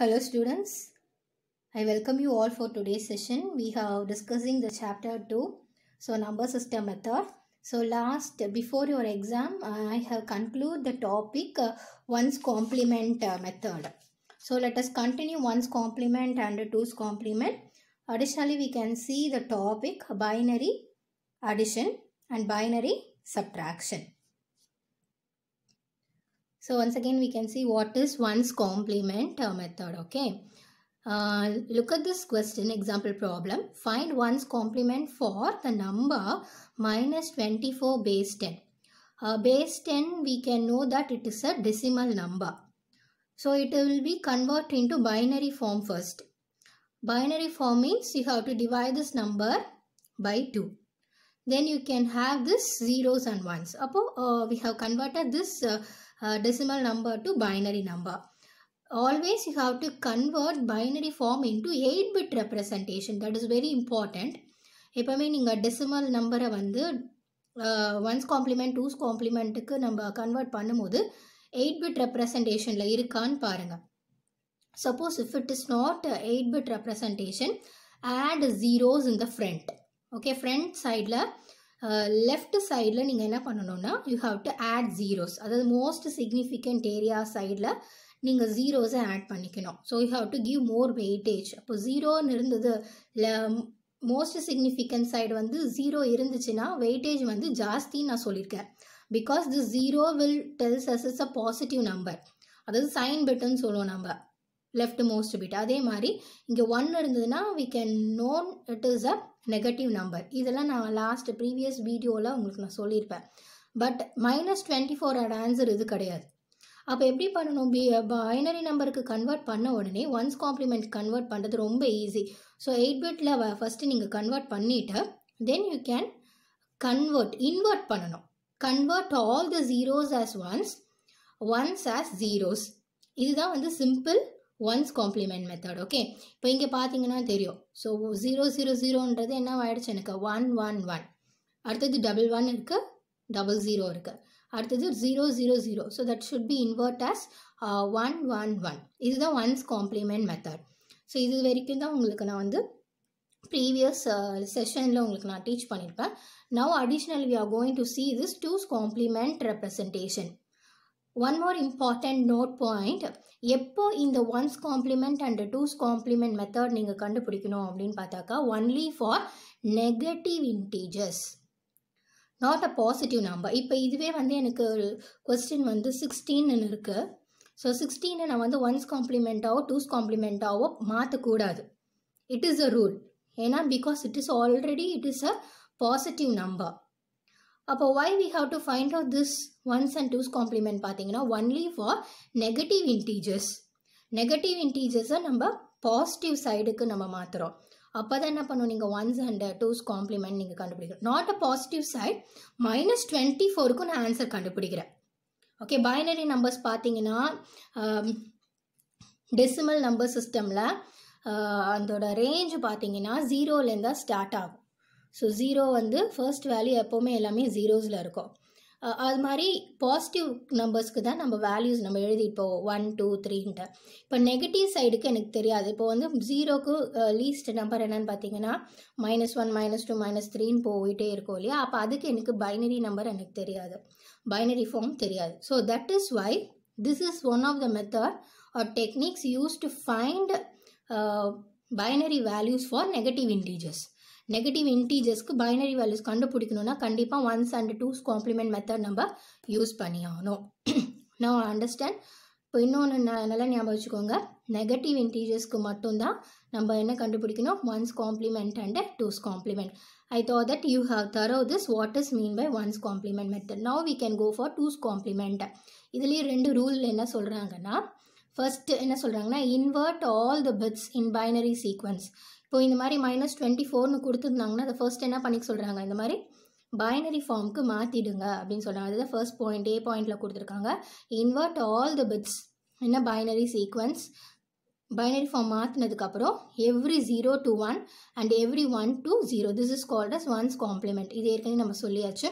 Hello students, I welcome you all for today's session. We are discussing the chapter 2, so number system method. So last, before your exam, I have conclude the topic uh, one's complement uh, method. So let us continue one's complement and two's complement. Additionally, we can see the topic binary addition and binary subtraction. So once again we can see what is one's complement uh, method okay. Uh, look at this question example problem. Find one's complement for the number minus 24 base 10. Uh, base 10 we can know that it is a decimal number. So it will be converted into binary form first. Binary form means you have to divide this number by 2. then you can have this zeros and ones. Apo, uh, we have converted this uh, uh, decimal number to binary number. Always you have to convert binary form into 8-bit representation. That is very important. a decimal number decimal uh, ones complement, twos complement காம்ப்ளிமெண்ட்டுக்கு convert convert 8-bit representation la இருக்கான்னு paarenga. Suppose if it is not 8-bit representation, add zeros in the front. Okay front சைடில் left சைடில் நீங்கள் என்ன பண்ணணும்னா you have to add zeros அதாவது most significant area சைடில் நீங்கள் ஜீரோஸை ஆட் பண்ணிக்கணும் so you have to give more weightage அப்போ ஜீரோன்னு இருந்தது மோஸ்ட் சிக்னிஃபிகண்ட் சைடு வந்து ஜீரோ இருந்துச்சுன்னா வெயிட்டேஜ் வந்து ஜாஸ்தின்னு நான் சொல்லியிருக்கேன் because the zero will tells us is a positive number அதாவது சைன் பிட்டுன்னு சொல்லுவோம் நம்ம லெஃப்ட் மோஸ்ட் பிட் அதே மாதிரி இங்கே ஒன் இருந்ததுன்னா we can known it is a negative number இதெல்லாம் நான் லாஸ்ட் ப்ரீவியஸ் வீடியோவில் உங்களுக்கு நான் சொல்லியிருப்பேன் பட் மைனஸ் டுவெண்ட்டி ஃபோரோட ஆன்சர் இது கிடையாது அப்போ எப்படி பண்ணணும் பி பைனரி நம்பருக்கு கன்வெர்ட் பண்ண உடனே ஒன்ஸ் காம்ப்ளிமெண்ட் கன்வெர்ட் பண்ணுறது ரொம்ப ஈஸி ஸோ எயிட் பிட்டில் ஃபஸ்ட்டு நீங்கள் கன்வெர்ட் பண்ணிவிட்டு then you can convert invert பண்ணணும் convert all the zeros as ones ones as zeros இதுதான் வந்து simple ones complement method okay இப்போ இங்கே பார்த்தீங்கன்னா தெரியும் ஸோ ஜீரோ ஜீரோ ஜீரோன்றது என்னவாயிடுச்சு எனக்கு ஒன் ஒன் ஒன் அடுத்தது டபுள் ஒன் இருக்குது டபுள் ஜீரோ இருக்குது அடுத்தது zero zero zero so that should be invert as one one one இதுதான் ஒன்ஸ் காம்ப்ளிமெண்ட் மெத்தட் ஸோ இது வரைக்கும் தான் உங்களுக்கு நான் வந்து ப்ரீவியஸ் செஷனில் uh, உங்களுக்கு நான் டீச் பண்ணியிருப்பேன் now additional we are going to see this twos complement representation one more important note point எப்போ இந்த ones complement and twos complement method நீங்கள் கண்டுபிடிக்கணும் அப்படின்னு பார்த்தாக்கா only for negative integers not a positive number இப்போ இதுவே வந்து எனக்கு கொஸ்டின் வந்து சிக்ஸ்டீன்னு இருக்குது ஸோ சிக்ஸ்டீனை நான் வந்து ஒன்ஸ் காம்ப்ளிமெண்ட்டாவோ டூஸ் காம்ப்ளிமெண்ட்டாவோ மாற்றக்கூடாது இட் இஸ் அ ரூல் ஏன்னா because it is already it is a positive number அப்போ why we have to find out this ones and twos complement பார்த்தீங்கன்னா only for negative integers negative இன்டீஜர்ஸை நம்ம positive சைடுக்கு நம்ம மாற்றுறோம் அப்போ um, uh, தான் என்ன பண்ணுவோம் நீங்கள் ஒன்ஸ் அண்ட் டூஸ் காம்ப்ளிமெண்ட் நீங்கள் கண்டுபிடிக்கிறோம் not a positive side minus twenty ஃபோருக்கும் நான் ஆன்சர் கண்டுபிடிக்கிறேன் ஓகே பைனரி நம்பர்ஸ் பார்த்தீங்கன்னா டெசிமல் நம்பர் சிஸ்டமில் அதோட ரேஞ்ச் பார்த்தீங்கன்னா ஜீரோலேருந்து ஸ்டார்ட் ஆகும் ஸோ ஜீரோ வந்து ஃபர்ஸ்ட் வேல்யூ எப்போவுமே எல்லாமே ஜீரோஸில் இருக்கும் அது மாதிரி பாசிட்டிவ் நம்பர்ஸ்க்கு தான் நம்ம வேல்யூஸ் நம்ம எழுதி இப்போது ஒன் டூ த்ரீன்ட்டு இப்போ நெகட்டிவ் சைடுக்கு எனக்கு தெரியாது இப்போ வந்து ஜீரோக்கு லீஸ்ட் நம்பர் என்னன்னு பார்த்தீங்கன்னா minus one minus two minus த்ரீன்னு போயிட்டே இருக்கும் இல்லையா அப்போ அதுக்கு எனக்கு பைனரி நம்பர் எனக்கு தெரியாது பைனரி ஃபார்ம் தெரியாது so that is why this is one of the method or techniques use to find binary values for negative integers negative இன்டீஜர்ஸ்க்கு பைனரி வேல்யூஸ் கண்டுபிடிக்கணும்னா கண்டிப்பாக ones and twos complement method நம்ம use பண்ணியாகணும் ஆகணும் நான் understand இப்போ இன்னொன்று நல்லா ஞாபகம் வச்சுக்கோங்க நெகட்டிவ் இன்டீஜர்ஸ்க்கு மட்டும்தான் நம்ம என்ன கண்டுபிடிக்கணும் ones complement and twos complement I though that you have through this what is mean by ones complement method no we can go for twos complement இதுலேயே ரெண்டு ரூல் என்ன சொல்கிறாங்கன்னா ஃபர்ஸ்ட் என்ன சொல்கிறாங்கன்னா invert all the bits in binary sequence இப்போ இந்த மாதிரி minus twenty ஃபோர்னு கொடுத்துருந்தாங்கன்னா அதை ஃபர்ஸ்ட் என்ன பண்ணிக்க சொல்கிறாங்க இந்த மாதிரி பைனரி ஃபார்முக்கு மாற்றிடுங்க அப்படின்னு சொல்கிறாங்க அதுதான் ஃபர்ஸ்ட் பாயிண்ட் ஏ பாயிண்ட்டில் கொடுத்துருக்காங்க இன்வெர்ட் ஆல் த பிட்ஸ் என்ன பைனரி சீக்வன்ஸ் பைனரி ஃபார்ம் மாற்றினதுக்கப்புறம் every zero to one and every one to zero this is called as ones complement இது ஏற்கனவே நம்ம சொல்லியாச்சு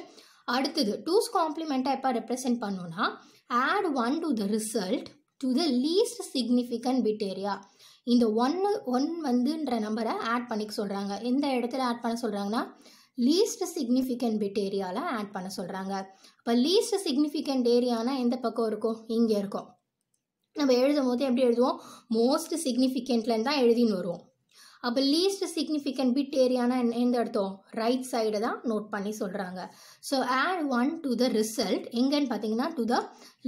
அடுத்தது டூஸ் காம்ப்ளிமெண்ட்டாக எப்போ ரெப்ரசென்ட் பண்ணோன்னா add one to the result to the least significant bit area இந்த ஒன்று ஒன் வந்துன்ற நம்பரை ஆட் பண்ணிக்க சொல்கிறாங்க எந்த இடத்துல ஆட் பண்ண சொல்கிறாங்கன்னா லீஸ்ட் சிக்னிஃபிகண்ட் பிட் ஏரியாவில் ஆட் பண்ண சொல்கிறாங்க இப்போ லீஸ்ட் சிக்னிஃபிகண்ட் ஏரியானா எந்த பக்கம் இருக்கும் இங்கே இருக்கும் நம்ம எழுதும் போது எப்படி எழுதுவோம் மோஸ்ட் சிக்னிஃபிகண்ட்லேருந்து தான் எழுதின்னு வருவோம் அப்போ லீஸ்ட் சிக்னிஃபிகண்ட் பிட் ஏரியானா எந்த இடத்தோம் ரைட் சைடு தான் நோட் பண்ணி சொல்கிறாங்க so add one to the result எங்கன்னு பார்த்தீங்கன்னா to the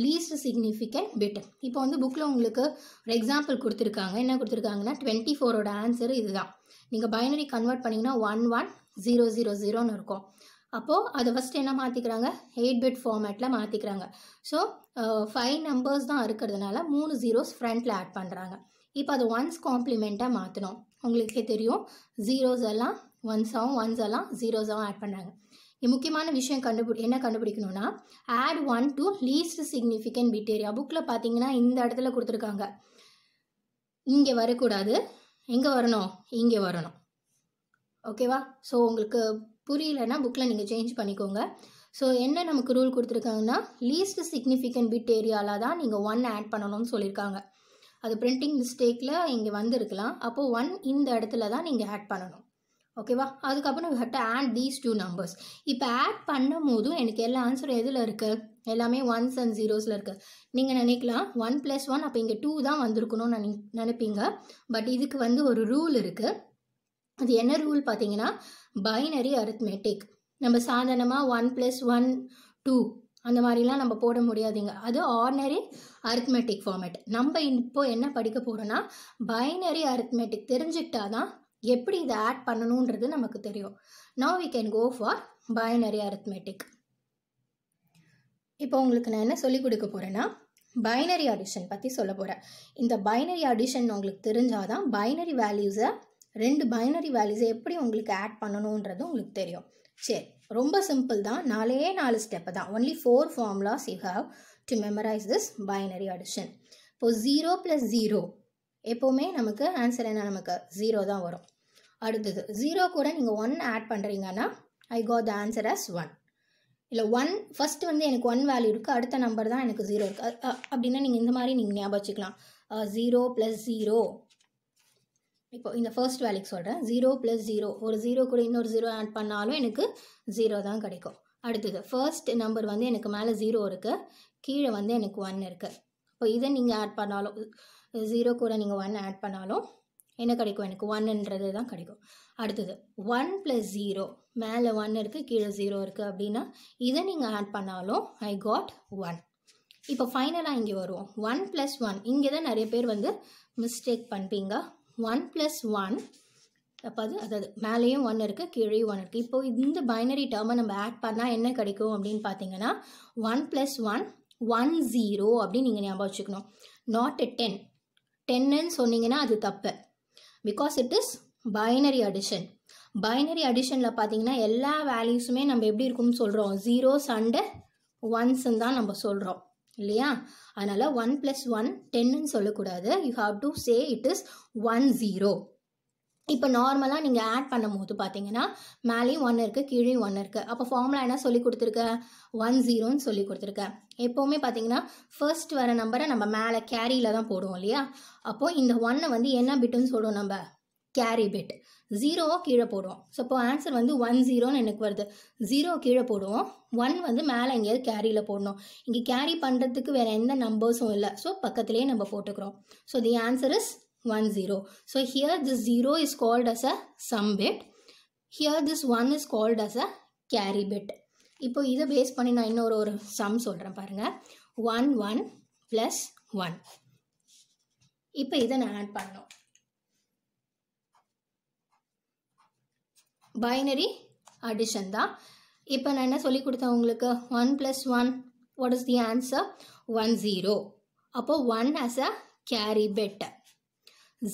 least significant bit இப்போ வந்து புக்கில் உங்களுக்கு ஒரு எக்ஸாம்பிள் கொடுத்துருக்காங்க என்ன கொடுத்துருக்காங்கன்னா டுவெண்ட்டி ஃபோரோட ஆன்சர் இதுதான் நீங்கள் பைனரி கன்வெர்ட் பண்ணிங்கன்னா ஒன் ஒன் ஜீரோ ஜீரோ ஜீரோன்னு இருக்கும் அப்போது அதை ஃபஸ்ட்டு என்ன மாற்றிக்கிறாங்க எயிட் பிட் ஃபார்மேட்டில் மாற்றிக்கிறாங்க ஸோ ஃபைவ் நம்பர்ஸ் தான் இருக்கிறதுனால மூணு ஜீரோஸ் ஃப்ரண்ட்டில் ஆட் பண்ணுறாங்க இப்போ அதை ஒன்ஸ் காம்ப்ளிமெண்ட்டாக மாற்றணும் உங்களுக்கே தெரியும் ஜீரோஸ் எல்லாம் ஒன்ஸாகவும் ஒன்ஸ் எல்லாம் ஜீரோஸாகவும் ஆட் பண்ணாங்க இங்கே முக்கியமான விஷயம் கண்டுபிடி என்ன கண்டுபிடிக்கணும்னா add one to least significant bit area புக்கில் பார்த்தீங்கன்னா இந்த இடத்துல கொடுத்துருக்காங்க இங்கே வரக்கூடாது எங்கே வரணும் இங்கே வரணும் ஓகேவா ஸோ உங்களுக்கு புரியலன்னா புக்கில் நீங்கள் சேஞ்ச் பண்ணிக்கோங்க ஸோ என்ன நமக்கு ரூல் கொடுத்துருக்காங்கன்னா லீஸ்ட் சிக்னிஃபிகண்ட் பிட் ஏரியாவில் தான் நீங்கள் ஒன் ஆட் பண்ணணும்னு சொல்லியிருக்காங்க அது பிரிண்டிங் மிஸ்டேக்கில் இங்கே வந்திருக்கலாம் அப்போது ஒன் இந்த இடத்துல தான் நீங்கள் ஆட் பண்ணணும் ஓகேவா அதுக்கப்புறம் had add these two numbers இப்போ ஆட் பண்ணும் போதும் எனக்கு எல்லா ஆன்சரும் எதில் இருக்குது எல்லாமே ஒன்ஸ் அண்ட் ஜீரோஸில் இருக்குது நீங்கள் நினைக்கலாம் ஒன் ப்ளஸ் ஒன் அப்போ இங்கே டூ தான் வந்திருக்கணும்னு நினை நினைப்பீங்க பட் இதுக்கு வந்து ஒரு ரூல் இருக்குது அது என்ன ரூல் பார்த்தீங்கன்னா பைனரி அரித்மெட்டிக் நம்ம சாதாரணமாக ஒன் ப்ளஸ் ஒன் டூ அந்த மாதிரிலாம் நம்ம போட முடியாதுங்க அது ஆர்டினரி அரித்மெட்டிக் ஃபார்மேட் நம்ம இப்போ என்ன படிக்க போகிறோன்னா பைனரி அரித்மெட்டிக் தெரிஞ்சுக்கிட்டா தான் எப்படி இதை ஆட் பண்ணணுன்றது நமக்கு தெரியும் no we can go for binary arithmetic இப்போ உங்களுக்கு நான் என்ன சொல்லிக் கொடுக்க போகிறேன்னா பைனரி அடிஷன் பற்றி சொல்ல போகிறேன் இந்த பைனரி அடிஷன் உங்களுக்கு தெரிஞ்சால் தான் பைனரி வேல்யூஸை ரெண்டு பைனரி வேல்யூஸை எப்படி உங்களுக்கு ஆட் பண்ணணுன்றது உங்களுக்கு தெரியும் சரி ரொம்ப சிம்பிள் தான் நாலே நாலு ஸ்டெப்பு தான் only four formulas you have to memorize this binary addition இப்போது ஜீரோ ப்ளஸ் ஜீரோ எப்போவுமே நமக்கு ஆன்சர் என்ன நமக்கு ஜீரோ தான் வரும் அடுத்தது ஜீரோ கூட நீங்கள் ஒன் ஆட் பண்ணுறீங்கன்னா I go the answer as one இல்லை ஒன் ஃபஸ்ட்டு வந்து எனக்கு ஒன் வேல்யூ இருக்குது அடுத்த நம்பர் தான் எனக்கு ஜீரோ இருக்குது அப்படின்னா நீங்கள் இந்த மாதிரி நீங்கள் ஞாபகம் வச்சுக்கலாம் ஜீரோ ப்ளஸ் ஜீரோ இப்போ இந்த ஃபர்ஸ்ட் வேலைக்கு சொல்கிறேன் ஜீரோ ப்ளஸ் ஜீரோ ஒரு ஜீரோ கூட இன்னொரு ஜீரோ ஆட் பண்ணாலும் எனக்கு ஜீரோ தான் கிடைக்கும் அடுத்தது ஃபர்ஸ்ட் நம்பர் வந்து எனக்கு மேலே ஜீரோ இருக்குது கீழே வந்து எனக்கு ஒன் இருக்குது இப்போ இதை நீங்கள் ஆட் பண்ணாலும் ஜீரோ கூட நீங்கள் ஒன் ஆட் பண்ணாலும் என்ன கிடைக்கும் எனக்கு ஒன்னுன்றது தான் கிடைக்கும் அடுத்தது ஒன் ப்ளஸ் ஜீரோ மேலே ஒன் இருக்குது கீழே ஜீரோ இருக்குது அப்படின்னா இதை நீங்கள் ஆட் பண்ணாலும் ஐ காட் ஒன் இப்போ ஃபைனலாக இங்கே வருவோம் ஒன் ப்ளஸ் ஒன் இங்கே தான் நிறைய பேர் வந்து மிஸ்டேக் பண்ணிப்பீங்க ஒன் ப்ளஸ் ஒன் அப்போ அது அதாவது மேலேயும் ஒன் இருக்குது கீழேயும் ஒன் இருக்குது இப்போது இந்த பைனரி டேர்மை நம்ம ஆட் பண்ணால் என்ன கிடைக்கும் அப்படின்னு பார்த்தீங்கன்னா one plus one one zero அப்படின்னு நீங்கள் ஞாபகம் வச்சுக்கணும் நாட் எ டென் டென்னுன்னு சொன்னீங்கன்னா அது தப்பு because it is binary addition binary அடிஷனில் பார்த்தீங்கன்னா எல்லா வேல்யூஸுமே நம்ம எப்படி இருக்கும்னு சொல்கிறோம் ஜீரோஸ் அண்டு ஒன்ஸ்ன்னு தான் நம்ம சொல்கிறோம் இல்லையா அதனால் ஒன் ப்ளஸ் ஒன் டென்னு சொல்லக்கூடாது you have to say it is one zero இப்போ நார்மலாக நீங்கள் ஆட் பண்ணும் போது பார்த்தீங்கன்னா மேலேயும் ஒன் இருக்குது கீழேயும் ஒன் இருக்குது அப்போ ஃபார்முலா என்ன சொல்லி கொடுத்துருக்க ஒன் ஜீரோன்னு சொல்லி கொடுத்துருக்க எப்போவுமே பார்த்தீங்கன்னா ஃபர்ஸ்ட் வர நம்பரை நம்ம மேலே கேரியில் தான் போடுவோம் இல்லையா அப்போது இந்த ஒன்னை வந்து என்ன பிட்டுன்னு சொல்லுவோம் நம்ம கேரி பிட் ஜீரோவை கீழே போடுவோம் ஸோ இப்போ ஆன்சர் வந்து ஒன் ஜீரோன்னு எனக்கு வருது ஜீரோ கீழே போடுவோம் ஒன் வந்து மேலே எங்கேயாவது கேரியில் போடணும் இங்கே கேரி பண்ணுறதுக்கு வேறு எந்த நம்பர்ஸும் இல்லை ஸோ பக்கத்துலேயே நம்ம போட்டுக்கிறோம் so the answer is one zero so here this zero is called as a sum bit here this one is called as a carry bit இப்போ இதை பேஸ் பண்ணி நான் இன்னொரு ஒரு சம் சொல்கிறேன் பாருங்கள் ஒன் ஒன் ப்ளஸ் ஒன் இப்போ இதை நான் ஆட் பண்ணோம் பைனரி அடிஷன் தான் இப்போ நான் என்ன சொல்லி கொடுத்தேன் உங்களுக்கு one plus one what is the answer one zero அப்போது one as a carry bit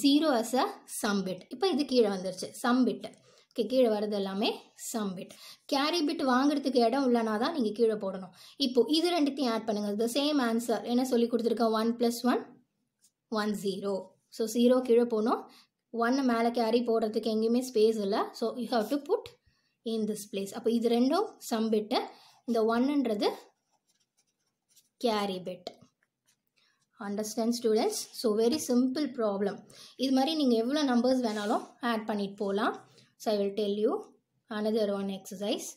zero as a sum bit இப்போ இது கீழே வந்துருச்சு சம்பிட் ஓகே கீழே வர்றது எல்லாமே சம்பிட் கேரி பிட் வாங்குறதுக்கு இடம் உள்ளனா தான் நீங்கள் கீழே போடணும் இப்போது இது ரெண்டுத்தையும் ஆட் பண்ணுங்கள் த சேம் ஆன்சர் என்ன சொல்லி கொடுத்துருக்கேன் one plus one one zero so zero கீழே போகணும் ஒன்று மேலே கேரி போடுறதுக்கு எங்கேயுமே ஸ்பேஸ் இல்லை so you have to put in this place அப்போ இது ரெண்டும் சம் பிட்டு இந்த ஒன்றுன்றது carry bit understand students so very simple problem இது மாதிரி நீங்கள் எவ்வளோ நம்பர்ஸ் வேணாலும் ஆட் பண்ணிட்டு போகலாம் so I will tell you another one exercise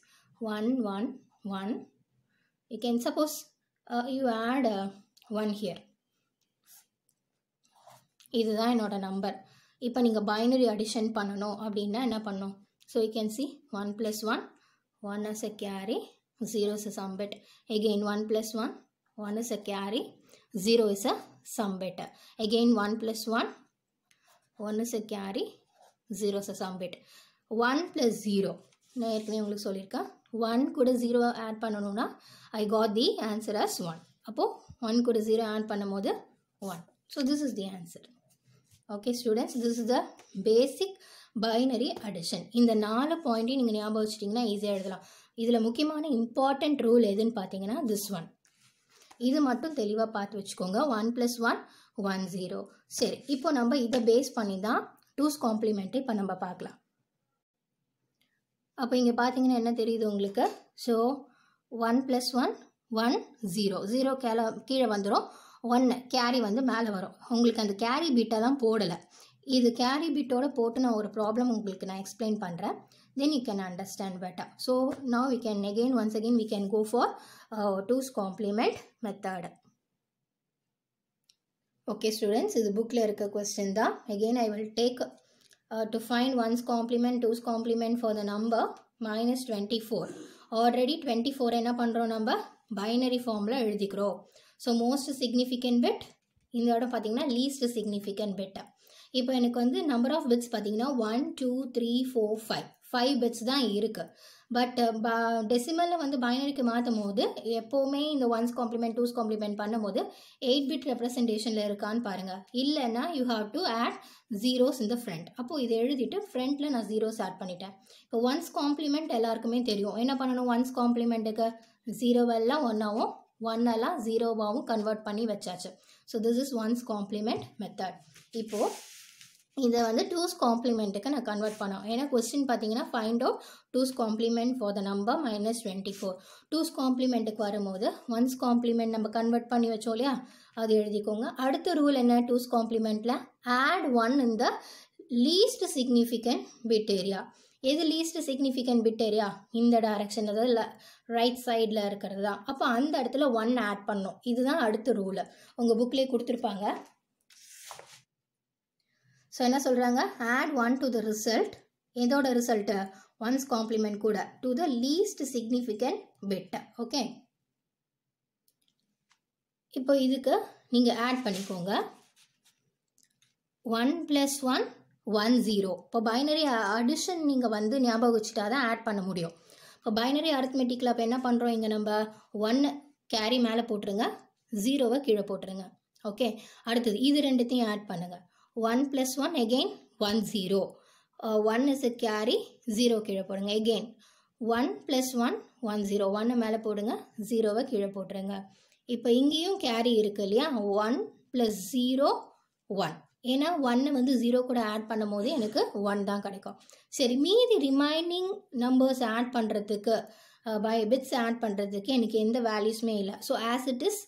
one one one you can suppose you add one here இதுதான் என்னோட நம்பர் இப்போ நீங்கள் பைனரி அடிஷன் பண்ணணும் அப்படின்னா என்ன பண்ணும் so you can see one plus one one is a carry zero is a sum bit again one plus one one is a carry zero is a sum bit again one plus one one is a carry zero is a sum bit one plus zero நான் ஏற்கனவே உங்களுக்கு சொல்லியிருக்கேன் one கூட zero add பண்ணணும்னா I got the answer as one அப்போது one கூட zero add பண்ணும் போது one so this is the answer okay students this is the basic binary addition இந்த நாலு பாயிண்ட்டையும் நீங்கள் ஞாபகம் வச்சிட்டிங்கன்னா ஈஸியாக எழுதலாம் இதில் முக்கியமான இம்பார்ட்டண்ட் ரூல் எதுன்னு பார்த்தீங்கன்னா திஸ் ஒன் இது மட்டும் தெளிவாக பார்த்து வச்சுக்கோங்க one plus one one zero சரி இப்போ நம்ம இதை பேஸ் பண்ணி தான் டூஸ் காம்ப்ளிமெண்ட்ரி இப்போ நம்ம பார்க்கலாம் அப்போ இங்கே பார்த்தீங்கன்னா என்ன தெரியுது உங்களுக்கு so one plus one one zero zero கேல கீழே வந்துடும் ஒன்று கேரி வந்து மேலே வரும் உங்களுக்கு அந்த கேரி பீட்டை தான் போடலை இது கேரி பீட்டோட போட்டு நான் ஒரு ப்ராப்ளம் உங்களுக்கு நான் எக்ஸ்பிளைன் பண்ணுறேன் then you can understand better so now we can again once again we can go for twos complement method okay students இது புக்கில் இருக்க கொஸ்டின் தான் again I will take to find ones complement twos complement for the number minus twenty four already twenty four என்ன பண்ணுறோம் நம்ம binary ஃபார்மில் எழுதிக்கிறோம் so most significant bit இந்த இடம் பார்த்திங்கன்னா லீஸ்ட் சிக்னிஃபிகண்ட் பிட்டு இப்போ எனக்கு வந்து நம்பர் ஆஃப் பிட்ஸ் பார்த்திங்கன்னா one two three four five five bits தான் இருக்குது பட் பா டெசிமலில் வந்து பைனரிக்கு மாற்றும் போது எப்போவுமே இந்த ஒன்ஸ் காம்ப்ளிமெண்ட் டூஸ் காம்ப்ளிமெண்ட் பண்ணும்போது எயிட் பிட் ரெப்ரசன்டேஷனில் இருக்கான்னு பாருங்கள் இல்லைன்னா you have to add zeros இந்த ஃப்ரண்ட் அப்போது இதை எழுதிட்டு ஃப்ரண்ட்டில் நான் ஜீரோஸ் ஆட் பண்ணிட்டேன் இப்போ ஒன்ஸ் காம்ப்ளிமெண்ட் எல்லாருக்குமே தெரியும் என்ன பண்ணணும் ஒன்ஸ் காம்ப்ளிமெண்ட்டுக்கு ஜீரோவெல்லாம் ஒன்றாவும் ஒன்னெல்லாம் ஜீரோவாகவும் கன்வெர்ட் பண்ணி வச்சாச்சு so this is ones complement method இப்போது இதை வந்து டூஸ் காம்ப்ளிமெண்ட்டுக்கு நான் கன்வெர்ட் பண்ணோம் ஏன்னா கொஸ்டின் பார்த்தீங்கன்னா find out twos complement for the number minus twenty four twos காம்ப்ளிமெண்ட்டுக்கு வரும்போது ஒன்ஸ் காம்ப்ளிமெண்ட் நம்ம கன்வெர்ட் பண்ணி வச்சோம் இல்லையா அது எழுதிக்கோங்க அடுத்த ரூல் என்ன டூஸ் காம்ப்ளிமெண்ட்டில் ஆட் ஒன் இந்த லீஸ்ட் சிக்னிஃபிகண்ட் பிட் ஏரியா எது லீஸ்ட் சிக்னிஃபிகண்ட் பிட் ஏரியா இந்த டைரக்ஷன் அதாவது ரைட் சைடில் இருக்கிறது தான் அப்போ அந்த இடத்துல ஒன் ஆட் பண்ணும் இதுதான் அடுத்த ரூலு உங்கள் புக்லேயே கொடுத்துருப்பாங்க ஸோ என்ன சொல்கிறாங்க add one to the result எதோட ரிசல்ட்டு ஒன்ஸ் காம்ப்ளிமெண்ட் கூட to the least significant bit okay இப்போ இதுக்கு நீங்கள் ஆட் பண்ணிக்கோங்க one plus one one zero இப்போ பைனரி அடிஷன் நீங்கள் வந்து ஞாபகம் வச்சுட்டா தான் ஆட் பண்ண முடியும் இப்போ பைனரி அரித்மெட்டிக்கில் அப்போ என்ன பண்ணுறோம் இங்கே நம்ம ஒன்று கேரி மேலே போட்டுருங்க ஜீரோவை கீழே போட்டுருங்க ஓகே அடுத்தது இது ரெண்டுத்தையும் ஆட் பண்ணுங்கள் one plus one again one zero one is a carry zero கீழே போடுங்க again one plus one one zero ஒன்று மேலே போடுங்க ஜீரோவை கீழே போட்டுருங்க இப்போ இங்கேயும் கேரி இருக்கு இல்லையா ஒன் ப்ளஸ் ஜீரோ ஒன் ஏன்னா ஒன்னை வந்து ஜீரோ கூட ஆட் பண்ணும் போது எனக்கு ஒன் தான் கிடைக்கும் சரி மீதி ரிமைனிங் நம்பர்ஸ் ஆட் பண்ணுறதுக்கு பை பிட்ஸ் ஆட் பண்ணுறதுக்கு எனக்கு எந்த வேல்யூஸுமே இல்லை ஸோ ஆஸ் இட் இஸ்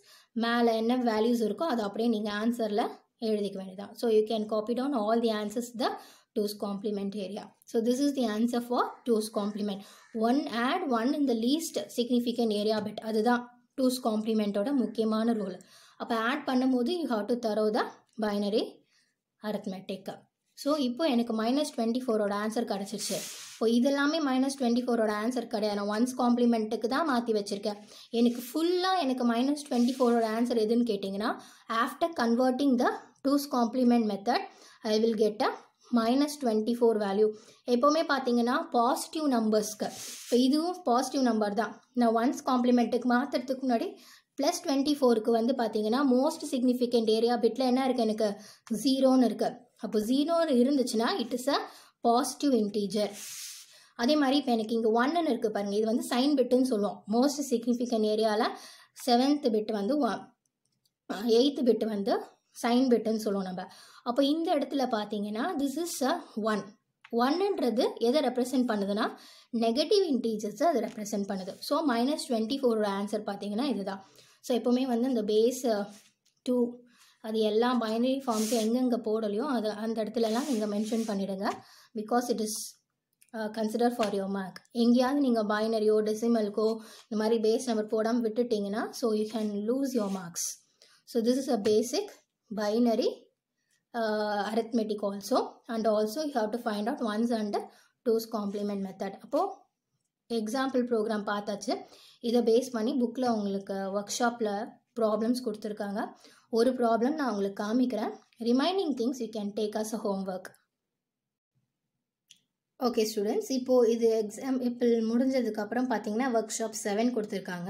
மேலே என்ன வேல்யூஸ் இருக்கோ அதை அப்படியே நீங்கள் ஆன்சரில் எழுதிக்க வேண்டியதான் so you can copy down all the answers the twos complement area so this is the answer for twos complement one add one இந்த லீஸ்ட் சிக்னிஃபிகண்ட் ஏரியா பிட் அதுதான் டூஸ் காம்ப்ளிமெண்ட்டோட முக்கியமான ரூல் அப்போ ஆட் பண்ணும்போது யூ ஹவ் டு தரோ த binary arithmetic so இப்போ எனக்கு minus twenty ஃபோரோட ஆன்சர் கிடச்சிருச்சு இப்போ இதெல்லாமே மைனஸ் டுவெண்ட்டி ஃபோரோட ஆன்சர் கிடையாது நான் ஒன்ஸ் காம்ப்ளிமெண்ட்டுக்கு தான் மாற்றி வச்சுருக்கேன் எனக்கு ஃபுல்லாக எனக்கு மைனஸ் டுவெண்ட்டி ஃபோரோட ஆன்சர் எதுன்னு கேட்டிங்கன்னா after converting the twos complement method I will get a minus twenty four value எப்போவுமே பார்த்தீங்கன்னா பாசிட்டிவ் நம்பர்ஸ்க்கு இப்போ இதுவும் பாசிட்டிவ் நம்பர் தான் நான் ஒன்ஸ் காம்ப்ளிமெண்ட்டுக்கு மாற்றுறதுக்கு முன்னாடி ப்ளஸ் டுவெண்ட்டி ஃபோருக்கு வந்து பார்த்தீங்கன்னா மோஸ்ட் சிக்னிஃபிகண்ட் ஏரியா பிட்டில் என்ன இருக்குது எனக்கு ஜீரோன்னு இருக்குது அப்போ ஜீரோன்னு இருந்துச்சுன்னா it is a positive integer அதே மாதிரி இப்போ எனக்கு இங்கே ஒன்னுன்னு இருக்குது பாருங்கள் இது வந்து சைன் பிட்டுன்னு சொல்லுவோம் மோஸ்ட் சிக்னிஃபிகண்ட் ஏரியாவில் செவன்த் பிட் வந்து எயித்து பிட் வந்து சைன் பிட்டுன்னு சொல்லுவோம் நம்ம அப்போ இந்த இடத்துல பார்த்தீங்கன்னா திஸ் இஸ் அ ஒன் ஒன்னுன்றது எதை ரெப்ரசென்ட் பண்ணுதுன்னா நெகட்டிவ் இன்டீஜர்ஸை அது ரெப்ரசென்ட் பண்ணுது ஸோ மைனஸ் டுவெண்ட்டி ஃபோரோட ஆன்சர் பார்த்தீங்கன்னா இதுதான் ஸோ எப்போவுமே வந்து இந்த பேஸ் டூ அது எல்லா பைனரி ஃபார்ம்க்கு எங்கெங்கே போடலையோ அது அந்த இடத்துலலாம் நீங்கள் மென்ஷன் பண்ணிவிடுங்க because it is consider for your mark எங்கேயாவது நீங்கள் பைனரியோ டெசிமல்கோ இந்த மாதிரி பேஸ் நம்பர் போடாமல் விட்டுட்டிங்கன்னா so you can lose your marks so this is a basic binary arithmetic also and also you have to find out ones and twos complement method அப்போது example program பார்த்தாச்சு இதை base பண்ணி புக்கில் உங்களுக்கு work ஷாப்பில் problems கொடுத்துருக்காங்க ஒரு problem நான் உங்களுக்கு காமிக்கிறேன் remaining things you can take as a home work okay students இப்போது இது எக்ஸாம் இப்போ முடிஞ்சதுக்கப்புறம் பார்த்தீங்கன்னா ஒர்க் ஷாப் செவன் கொடுத்துருக்காங்க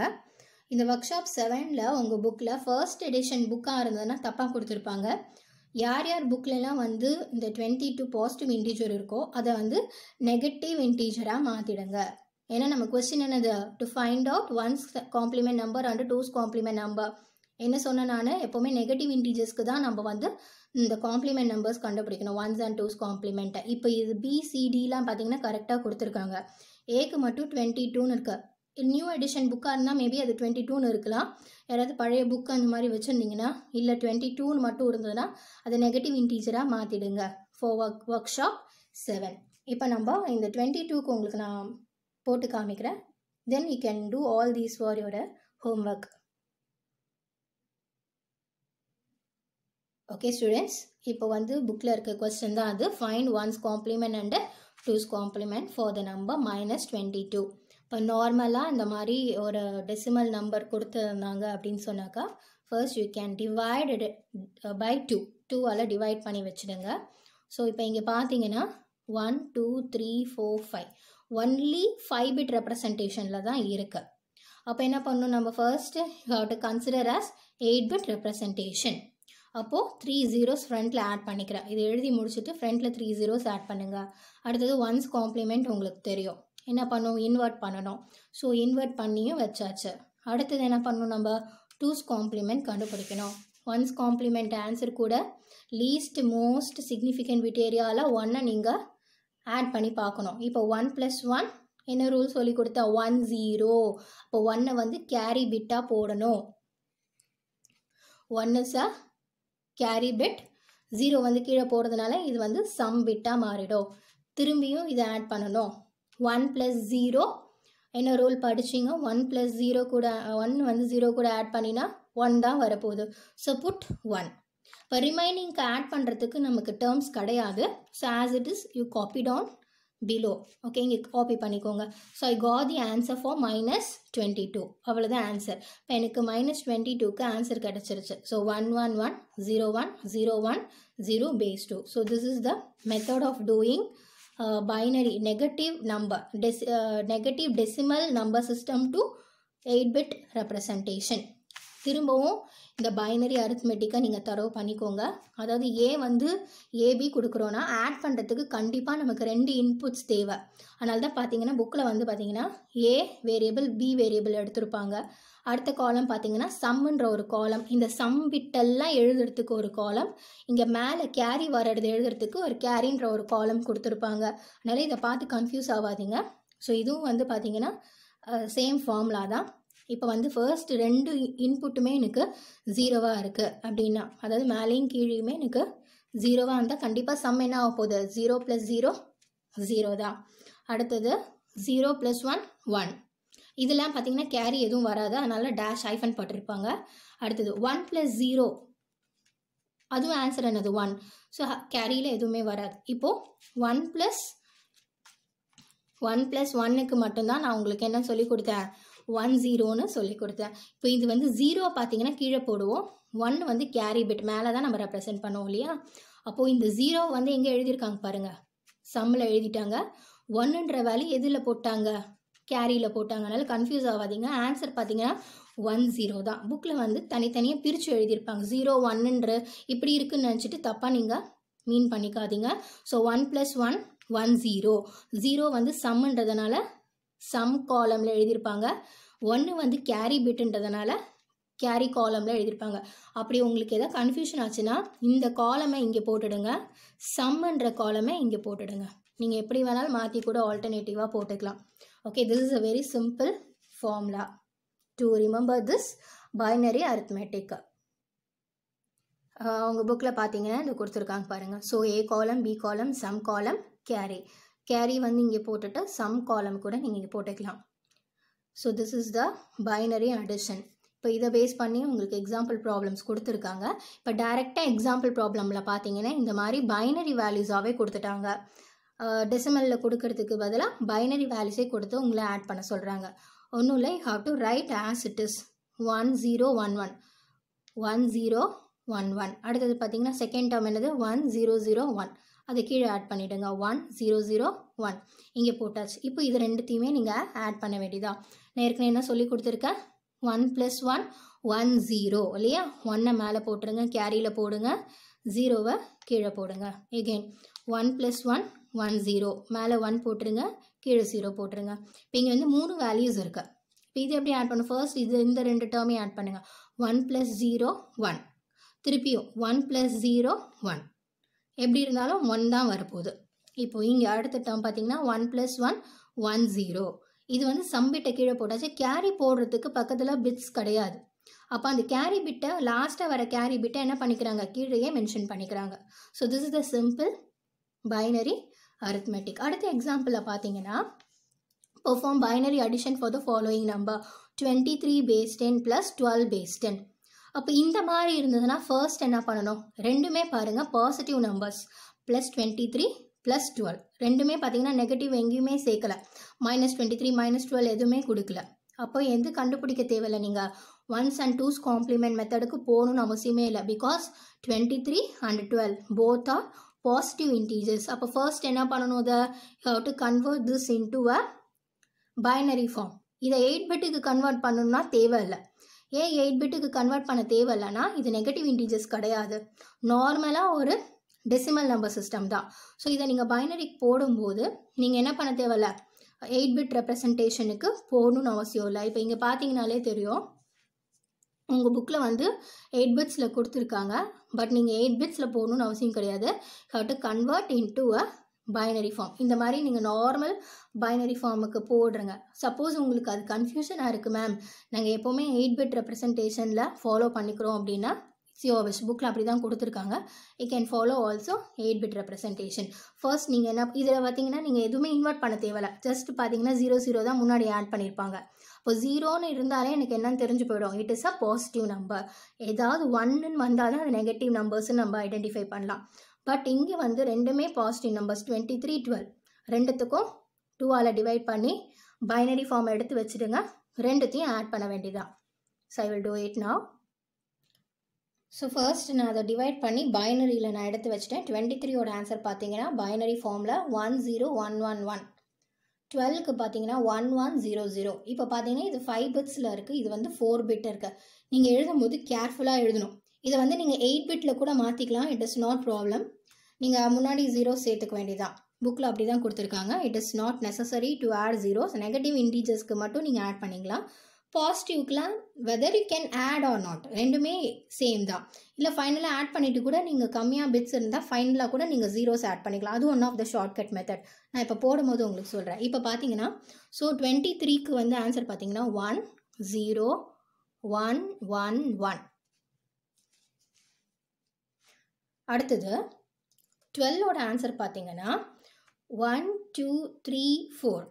இந்த ஒர்க் ஷாப் செவனில் உங்கள் புக்கில் ஃபர்ஸ்ட் எடிஷன் புக்காக இருந்ததுன்னா தப்பாக கொடுத்துருப்பாங்க யார் யார் புக்லலாம் வந்து இந்த டுவெண்ட்டி டூ பாசிட்டிவ் இன்டீஜர் இருக்கோ அதை வந்து நெகட்டிவ் இன்டீஜராக மாற்றிடுங்க ஏன்னா நம்ம கொஸ்டின் என்னது to find out ones complement number and twos complement number என்ன சொன்னே நான் எப்போவுமே நெகட்டிவ் இன்டீஜர்ஸ்க்கு தான் நம்ம வந்து இந்த காம்ப்ளிமெண்ட் நம்பர்ஸ் கண்டுபிடிக்கணும் ஒன்ஸ் அண்ட் டூஸ் காம்ப்ளிமெண்ட்டை இப்போ இது பிசிடிலாம் பார்த்தீங்கன்னா கரெக்டாக கொடுத்துருக்காங்க ஏக்கு மட்டும் டுவெண்ட்டி டூன்னு இருக்கு நியூ எடிஷன் புக்காக இருந்தால் மேபி அது டுவெண்ட்டி டூன்னு இருக்கலாம் யாராவது பழைய புக் அந்த மாதிரி வச்சுருந்தீங்கன்னா இல்லை டுவெண்ட்டி டூன்னு மட்டும் இருந்ததுன்னா அதை நெகட்டிவ் இன்டீஜராக மாற்றிடுங்க four work workshop seven இப்போ நம்ம இந்த டுவெண்ட்டி டூக்கு உங்களுக்கு நான் போட்டு காமிக்கிறேன் then you can do all these for your home work okay students இப்போ வந்து புக்கில் இருக்க கொஸ்டின் தான் அது fine ones complement and twos complement for the number minus twenty two இப்போ நார்மலாக இந்த மாதிரி ஒரு டெசிமல் நம்பர் கொடுத்துருந்தாங்க அப்படின்னு சொன்னாக்கா first you can divide by two டூவால் டிவைட் பண்ணி வச்சுடுங்க ஸோ இப்போ இங்கே பார்த்தீங்கன்னா one two three four five only five bit ரெப்ரசன்டேஷனில் தான் இருக்குது அப்போ என்ன பண்ணணும் நம்ம first have to consider as eight bit representation அப்போது த்ரீ ஜீரோஸ் ஃப்ரண்ட்டில் ஆட் பண்ணிக்கிறேன் இது எழுதி முடிச்சுட்டு ஃப்ரண்ட்டில் த்ரீ ஜீரோஸ் ஆட் பண்ணுங்கள் அடுத்தது ஒன்ஸ் காம்ப்ளிமெண்ட் உங்களுக்கு தெரியும் என்ன பண்ணும் இன்வெர்ட் பண்ணணும் ஸோ இன்வெர்ட் பண்ணியும் வச்சாச்சு அடுத்தது என்ன பண்ணணும் நம்ம டூஸ் காம்ப்ளிமெண்ட் கண்டுபிடிக்கணும் ஒன்ஸ் காம்ப்ளிமெண்ட் ஆன்சர் கூட லீஸ்ட் மோஸ்ட் சிக்னிஃபிகண்ட் பிட் ஒன்றை நீங்கள் ஆட் பண்ணி பார்க்கணும் இப்போ ஒன் ப்ளஸ் ஒன் என்ன ரூல் சொல்லி கொடுத்தா ஒன் ஜீரோ இப்போ ஒன்னை வந்து கேரி பிட்டாக போடணும் one is a carry bit zero வந்து கீழே போகிறதுனால இது வந்து சம் பிட்டாக மாறிடும் திரும்பியும் இதை ஆட் பண்ணணும் ஒன் ப்ளஸ் ஜீரோ என்ன ரூல் படிச்சிங்க ஒன் ப்ளஸ் ஜீரோ கூட ஒன் வந்து ஜீரோ கூட ஆட் பண்ணினா ஒன் தான் வரப்போகுது ஸோ புட் ஒன் இப்போ ரிமைனிங்க்கு ஆட் பண்ணுறதுக்கு நமக்கு டேர்ம்ஸ் கிடையாது so as it is you copy down below okay இங்கே காப்பி பண்ணிக்கோங்க so I got the answer for minus twenty two அவ்வளோதான் ஆன்சர் இப்போ எனக்கு மைனஸ் டுவெண்ட்டி டூக்கு ஆன்சர் கிடச்சிருச்சு so one one one zero one zero one zero base two so this is the method of doing binary negative number dec negative decimal number system to eight bit representation திரும்பவும் இந்த binary அரித்மெட்டிக்காக நீங்கள் தரவு பண்ணிக்கோங்க அதாவது ஏ வந்து AB கொடுக்குறோன்னா add பண்ணுறதுக்கு கண்டிப்பாக நமக்கு ரெண்டு இன்புட்ஸ் தேவை அதனால தான் பார்த்தீங்கன்னா புக்கில் வந்து பார்த்தீங்கன்னா ஏ வேரியபிள் பி வேரியபிள் எடுத்திருப்பாங்க அடுத்த காலம் பார்த்தீங்கன்னா சம்முன்ற ஒரு காலம் இந்த சம் விட்டெல்லாம் எழுதுறதுக்கு ஒரு காலம் இங்கே மேலே கேரி வரது எழுதுறதுக்கு ஒரு கேரின்ற ஒரு காலம் கொடுத்துருப்பாங்க அதனால் இதை பார்த்து கன்ஃபியூஸ் ஆகாதீங்க ஸோ இதுவும் வந்து பார்த்தீங்கன்னா சேம் ஃபார்முலா தான் இப்போ வந்து ஃபர்ஸ்ட் ரெண்டு இன்புட்டுமே எனக்கு ஜீரோவாக இருக்குது அப்படின்னா அதாவது மேலேயும் கீழேயுமே எனக்கு ஜீரோவாக இருந்தால் கண்டிப்பாக சம் என்ன ஆக போகுது ஜீரோ ப்ளஸ் ஜீரோ ஜீரோ தான் அடுத்தது ஜீரோ ப்ளஸ் ஒன் ஒன் இதெல்லாம் பார்த்திங்கன்னா கேரி எதுவும் வராது அதனால் டேஷ் ஐஃபன் போட்டிருப்பாங்க அடுத்தது ஒன் ப்ளஸ் ஜீரோ அதுவும் ஆன்சர் என்னது ஒன் ஸோ கேரியில் எதுவுமே வராது இப்போது ஒன் ப்ளஸ் ஒன் ப்ளஸ் ஒன்னுக்கு மட்டும்தான் நான் உங்களுக்கு என்ன சொல்லிக் கொடுத்தேன் ஒன் ஜீரோன்னு சொல்லி கொடுத்தேன் இப்போ இது வந்து ஜீரோ பார்த்தீங்கன்னா கீழே போடுவோம் ஒன் வந்து கேரி பிட் மேலே தான் நம்ம ரெப்ரசென்ட் பண்ணுவோம் இல்லையா அப்போது இந்த ஜீரோ வந்து எங்கே எழுதியிருக்காங்க பாருங்கள் சம்மில் எழுதிட்டாங்க ஒன்றுன்ற வேல்யூ எதில் போட்டாங்க கேரியில் போட்டாங்க அதனால் கன்ஃபியூஸ் ஆகாதீங்க ஆன்சர் பார்த்தீங்கன்னா ஒன் ஜீரோ தான் புக்கில் வந்து தனித்தனியாக பிரித்து எழுதியிருப்பாங்க ஜீரோ ஒன்னுன்ற இப்படி இருக்குதுன்னு நினச்சிட்டு தப்பாக நீங்கள் மீன் பண்ணிக்காதீங்க so one plus one one zero zero வந்து சம்ன்றதுனால சம் காலமில் எழுதியிருப்பாங்க ஒன்று வந்து கேரி பிட்டுன்றதுனால கேரி காலமில் எழுதியிருப்பாங்க அப்படி உங்களுக்கு எதாவது கன்ஃபியூஷன் ஆச்சுன்னா இந்த காலமை இங்கே போட்டுடுங்க சம்ன்ற காலமை இங்கே போட்டுடுங்க நீங்கள் எப்படி வேணாலும் மாற்றி கூட ஆல்டர்னேட்டிவாக போட்டுக்கலாம் okay this is a very simple formula to remember this binary arithmetic அவங்க புக்கில் பார்த்தீங்கன்னா இது கொடுத்துருக்காங்க பாருங்கள் ஸோ ஏ காலம் பி காலம் சம் காலம் கேரி கேரி வந்து இங்கே போட்டுட்டு சம் காலம் கூட நீங்கள் இங்கே போட்டுக்கலாம் so this is the binary addition இப்போ இதை பேஸ் பண்ணி உங்களுக்கு எக்ஸாம்பிள் ப்ராப்ளம்ஸ் கொடுத்துருக்காங்க இப்போ டைரெக்டாக எக்ஸாம்பிள் ப்ராப்ளமில் பார்த்தீங்கன்னா இந்த மாதிரி பைனரி வேல்யூஸாகவே கொடுத்துட்டாங்க டெசிமலில் கொடுக்கறதுக்கு பதிலாக பைனரி வேல்யூஸே கொடுத்து உங்களை ஆட் பண்ண சொல்கிறாங்க ஒன்றும் இல்லை have to write as it is one zero one one one zero one one அடுத்தது பார்த்தீங்கன்னா செகண்ட் டேர்ம் என்னது ஒன் ஜீரோ ஜீரோ ஒன் அது கீழே ஆட் பண்ணிவிடுங்க ஒன் ஜீரோ ஜீரோ ஒன் இங்கே போட்டாச்சு இப்போ இது ரெண்டுத்தையுமே நீங்கள் ஆட் பண்ண வேண்டியதா நான் ஏற்கனவே என்ன சொல்லி கொடுத்துருக்கேன் one plus one one zero இல்லையா ஒன்னை மேலே போட்டுருங்க கேரியில் போடுங்க ஜீரோவை கீழே போடுங்க again one plus one one zero மேலே ஒன் போட்டுருங்க கீழே ஜீரோ போட்டுருங்க இப்போ இங்கே வந்து மூணு வேல்யூஸ் இருக்குது இப்போ இது எப்படி ஆட் பண்ணும் ஃபர்ஸ்ட் இது இந்த ரெண்டு டேர்மே ஆட் பண்ணுங்கள் ஒன் ப்ளஸ் ஜீரோ ஒன் திருப்பியும் ஒன் ப்ளஸ் ஜீரோ ஒன் எப்படி இருந்தாலும் ஒன் தான் வரப்போகுது இப்போது இங்கே அடுத்த டேர்ம் பார்த்தீங்கன்னா one plus one one zero இது வந்து சம்பிட்ட கீழே போட்டாச்சு கேரி போடுறதுக்கு பக்கத்தில் பிட்ஸ் கிடையாது அப்போ அந்த கேரி பிட்டை லாஸ்ட்டாக வர கேரி பிட்டை என்ன பண்ணிக்கிறாங்க கீழேயே மென்ஷன் பண்ணிக்கிறாங்க so this is the simple binary arithmetic அடுத்த எக்ஸாம்பிளில் பார்த்தீங்கன்னா binary addition for the following number number three base ten plus twelve base ten அப்போ இந்த மாதிரி இருந்ததுன்னா ஃபர்ஸ்ட் என்ன பண்ணணும் ரெண்டுமே பாருங்கள் positive numbers plus twenty three plus twelve ரெண்டுமே பார்த்தீங்கன்னா நெகட்டிவ் எங்கேயுமே சேர்க்கல minus twenty three minus twelve எதுவுமே கொடுக்கல அப்போ எது கண்டுபிடிக்க தேவையில்லை நீங்கள் ஒன்ஸ் அண்ட் டூஸ் காம்ப்ளிமெண்ட் மெத்தடுக்கு போகணும்னு அவசியமே இல்லை because twenty three and twelve both are positive integers அப்போ ஃபர்ஸ்ட் என்ன பண்ணணும் அதை how to convert this into a binary form இதை எயிட் பெட்டுக்கு கன்வெர்ட் பண்ணணும்னா தேவையில்லை ஏன் எயிட் பிட்டுக்கு கன்வெர்ட் பண்ண தேவையில்லைன்னா இது நெகட்டிவ் இன்டீஜர்ஸ் கிடையாது நார்மலாக ஒரு டெசிமல் நம்பர் சிஸ்டம் தான் ஸோ இதை நீங்கள் பைனரிக் போடும்போது நீங்கள் என்ன பண்ண இல்லை எயிட் பிட் ரெப்ரசன்டேஷனுக்கு போகணும்னு அவசியம் இல்லை இப்போ இங்கே பார்த்தீங்கனாலே தெரியும் உங்கள் புக்கில் வந்து எயிட் பிட்ஸில் கொடுத்துருக்காங்க பட் நீங்கள் எயிட் பிட்ஸில் போகணுன்னு அவசியம் கிடையாது how to convert into a binary form இந்த மாதிரி நீங்கள் நார்மல் பைனரி ஃபார்முக்கு போடுறங்க சப்போஸ் உங்களுக்கு அது கன்ஃபியூஷனாக இருக்குது மேம் நாங்கள் எப்போவுமே எயிட் பிட் ரெப்ரஸன்டேஷனில் ஃபாலோ பண்ணிக்கிறோம் அப்படின்னா விஷ் புக்கில் அப்படி தான் கொடுத்துருக்காங்க I can follow also eight bit representation first நீங்கள் என்ன இதில் பார்த்தீங்கன்னா நீங்கள் எதுவுமே இன்வெர்ட் பண்ண தேவையில்ல ஜஸ்ட் பார்த்தீங்கன்னா ஜீரோ ஜீரோ தான் முன்னாடி ஆட் பண்ணியிருப்பாங்க இப்போ ஜீரோன்னு இருந்தாலே எனக்கு என்னன்னு தெரிஞ்சு போயிடும் it is a positive number ஏதாவது ஒன்றுன்னு வந்தால் தான் அது நெகட்டிவ் நம்பர்ஸ்ன்னு நம்ம ஐடென்டிஃபை பண்ணலாம் பட் இங்கே வந்து ரெண்டுமே positive numbers twenty three twelve ரெண்டுத்துக்கும் டூவால் டிவைட் பண்ணி பைனரி ஃபார்ம் எடுத்து வச்சுடுங்க ரெண்டுத்தையும் ஆட் பண்ண வேண்டியதுதான் so I will do it now so first நான் அதை டிவைட் பண்ணி பைனரியில் நான் எடுத்து வச்சுட்டேன் டுவெண்ட்டி த்ரீயோட ஆன்சர் பார்த்தீங்கன்னா பைனரி ஃபார்மில் one zero one one one டுவெல்க்கு பார்த்தீங்கன்னா ஒன் ஒன் ஜீரோ ஜீரோ இப்போ பார்த்தீங்கன்னா இது ஃபைவ் பிட்ஸில் இருக்குது இது வந்து ஃபோர் பிட் இருக்குது நீங்கள் எழுதும்போது கேர்ஃபுல்லாக எழுதணும் இதை வந்து நீங்கள் எயிட் பிட்டில் கூட மாற்றிக்கலாம் இட் இஸ் நாட் ப்ராப்ளம் நீங்கள் முன்னாடி ஜீரோ சேர்த்துக்க வேண்டியதான் புக்கில் அப்படி தான் கொடுத்துருக்காங்க it is not necessary to add zeros negative இன்டீஜர்ஸ்க்கு மட்டும் நீங்கள் ஆட் பண்ணிக்கலாம் பாசிட்டிவ்க்கெலாம் whether you can add or not ரெண்டுமே சேம் தான் இல்லை ஃபைனலாக ஆட் பண்ணிவிட்டு கூட நீங்கள் கம்மியாக பிட்ஸ் இருந்தால் ஃபைனலாக கூட நீங்கள் ஜீரோஸ் ஆட் பண்ணிக்கலாம் அது one of the shortcut method நான் இப்போ போடும்போது உங்களுக்கு சொல்கிறேன் இப்போ பார்த்தீங்கன்னா ஸோ டுவெண்ட்டி த்ரீக்கு வந்து ஆன்சர் பார்த்தீங்கன்னா one zero one one one அடுத்தது டுவெல்வோட ஆன்சர் பார்த்தீங்கன்னா ஒன் டூ த்ரீ ஃபோர்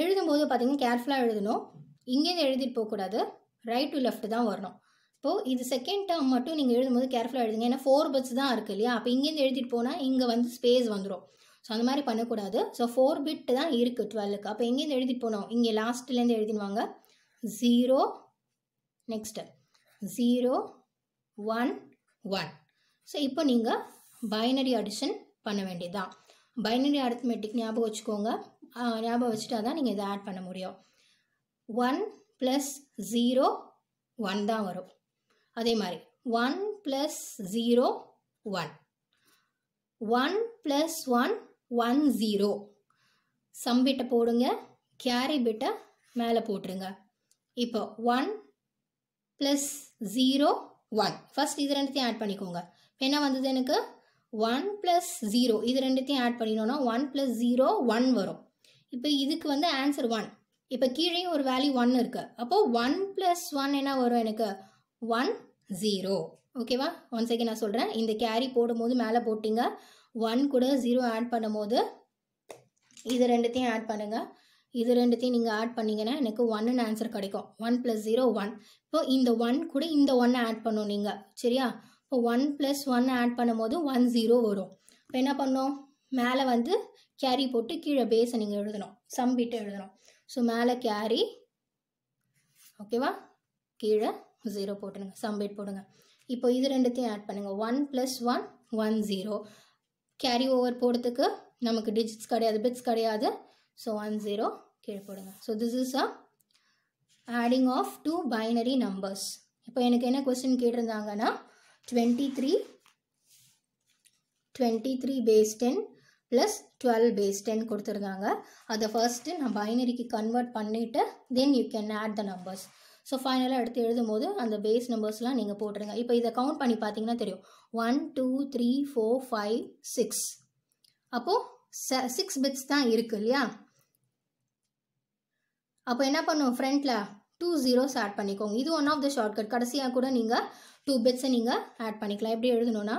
எழுதும்போது பார்த்தீங்கன்னா கேர்ஃபுல்லாக எழுதணும் இங்கேருந்து எழுதிட்டு போகக்கூடாது ரைட் டு லெஃப்ட் தான் வரணும் இப்போது இது செகண்ட் டேர்ம் மட்டும் நீங்கள் எழுதும்போது கேர்ஃபுல்லாக எழுதுங்க ஏன்னா ஃபோர் பட்ஸ் தான் இருக்குது இல்லையா அப்போ இங்கேருந்து எழுதிட்டு போனால் இங்கே வந்து ஸ்பேஸ் வந்துடும் ஸோ அந்த மாதிரி பண்ணக்கூடாது ஸோ ஃபோர் பிட் தான் இருக்குது டுவெல்லுக்கு அப்போ எங்கேருந்து எழுதிட்டு போனோம் இங்கே லாஸ்ட்லேருந்து எழுதிடுவாங்க zero next zero one one so இப்போ நீங்கள் பைனரி அடிஷன் பண்ண வேண்டியதுதான் பைனரி அரித்மெட்டிக் ஞாபகம் வச்சுக்கோங்க ஞாபகம் வச்சுட்டா தான் நீங்கள் இதை ஆட் பண்ண முடியும் ஒன் ப்ளஸ் ஜீரோ ஒன் தான் வரும் அதே மாதிரி one plus zero one one plus one one zero sum பிட்டை போடுங்க கேரி பிட்டை மேலே போட்டுருங்க இப்போ one plus zero one first இது ரெண்டுத்தையும் ஆட் பண்ணிக்கோங்க என்ன வந்தது எனக்கு ஒன் ப்ளஸ் ஜீரோ இது ரெண்டுத்தையும் ஆட் பண்ணினோன்னா ஒன் ப்ளஸ் ஜீரோ ஒன் வரும் இப்போ இதுக்கு வந்து ஆன்சர் ஒன் இப்போ கீழே ஒரு வேல்யூ ஒன் இருக்குது அப்போது ஒன் ப்ளஸ் ஒன் என்ன வரும் எனக்கு ஒன் ஜீரோ ஓகேவா ஒன் செகண்ட் நான் சொல்கிறேன் இந்த கேரி போடும்போது மேலே போட்டிங்க ஒன் கூட ஜீரோ ஆட் பண்ணும்போது இது ரெண்டுத்தையும் ஆட் பண்ணுங்கள் இது ரெண்டுத்தையும் நீங்கள் ஆட் பண்ணிங்கன்னா எனக்கு ஒன்னுன்னு ஆன்சர் கிடைக்கும் ஒன் ப்ளஸ் ஜீரோ ஒன் இப்போ இந்த ஒன் கூட இந்த ஒன்னை ஆட் பண்ணும் நீங்கள் சரியா இப்போ ஒன் ப்ளஸ் ஒன் ஆட் பண்ணும்போது ஒன் ஜீரோ வரும் இப்போ என்ன பண்ணோம் மேலே வந்து கேரி போட்டு கீழே பேஸை நீங்கள் எழுதணும் சம் பிட்டு எழுதணும் ஸோ மேலே கேரி ஓகேவா கீழே ஜீரோ போட்டுடுங்க சம் பிட் போடுங்க இப்போ இது ரெண்டுத்தையும் ஆட் பண்ணுங்கள் one plus one one zero carry over போடுறதுக்கு நமக்கு டிஜிட்ஸ் கிடையாது பிட்ஸ் கிடையாது ஸோ ஒன் ஜீரோ கீழே போடுங்க so this is a adding of two binary numbers இப்போ எனக்கு என்ன கொஸ்டின் கேட்டிருந்தாங்கன்னா twenty three twenty three base ten plus twelve base ten கொடுத்துருந்தாங்க அதை ஃபர்ஸ்ட்டு நான் பைனரிக்கு கன்வெர்ட் பண்ணிவிட்டு then you can add the numbers so ஃபைனலாக எடுத்து எழுதும் போது அந்த பேஸ் நம்பர்ஸ்லாம் நீங்கள் போட்டுருங்க இப்போ இதை கவுண்ட் பண்ணி பார்த்தீங்கன்னா தெரியும் one two three four five six அப்போது ச சிக்ஸ் பிட்ஸ் தான் இருக்குது இல்லையா அப்போ என்ன பண்ணுவோம் ஃப்ரண்ட்டில் டூ ஜீரோஸ் ஆட் பண்ணிக்கோங்க இது ஒன் ஆஃப் த ஷார்ட்கட் கடைசியாக கூட நீங்கள் டூ பெட்ஸை நீங்கள் ஆட் பண்ணிக்கலாம் எப்படி எழுதணும்னா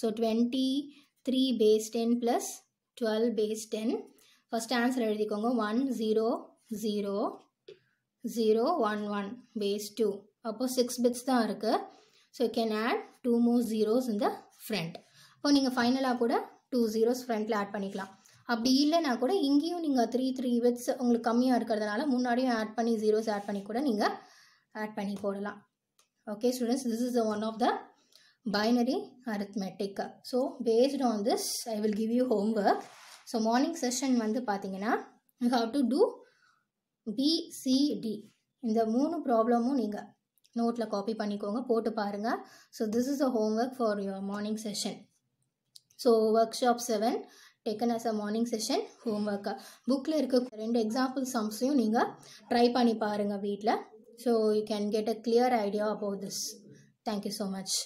so twenty three base ten plus twelve base ten first answer எழுதிக்கோங்க one zero zero zero one one base two அப்போது சிக்ஸ் பிட்ஸ் தான் இருக்குது so can add two more zeros இந்த ஃப்ரண்ட் அப்போ நீங்கள் ஃபைனலாக கூட டூ ஜீரோஸ் ஃப்ரண்ட்டில் ஆட் பண்ணிக்கலாம் அப்படி இல்லைனா கூட இங்கேயும் நீங்கள் த்ரீ த்ரீ வெட்ஸ் உங்களுக்கு கம்மியாக இருக்கிறதுனால முன்னாடியும் ஆட் பண்ணி ஜீரோஸ் ஆட் பண்ணி கூட நீங்கள் ஆட் பண்ணி போடலாம் okay students this is one of the binary arithmetic so based on this I will give you homework so morning session வந்து பார்த்தீங்கன்னா you have to do BCD இந்த மூணு ப்ராப்ளமும் நீங்கள் நோட்டில் காப்பி பண்ணிக்கோங்க போட்டு பாருங்கள் so this is a home homework for your morning session so workshop seven taken as a morning session homework புக்கில் இருக்க ரெண்டு எக்ஸாம்பிள் சம்ஸையும் நீங்கள் ட்ரை பண்ணி பாருங்கள் வீட்டில் so you can get a clear idea about this thank you so much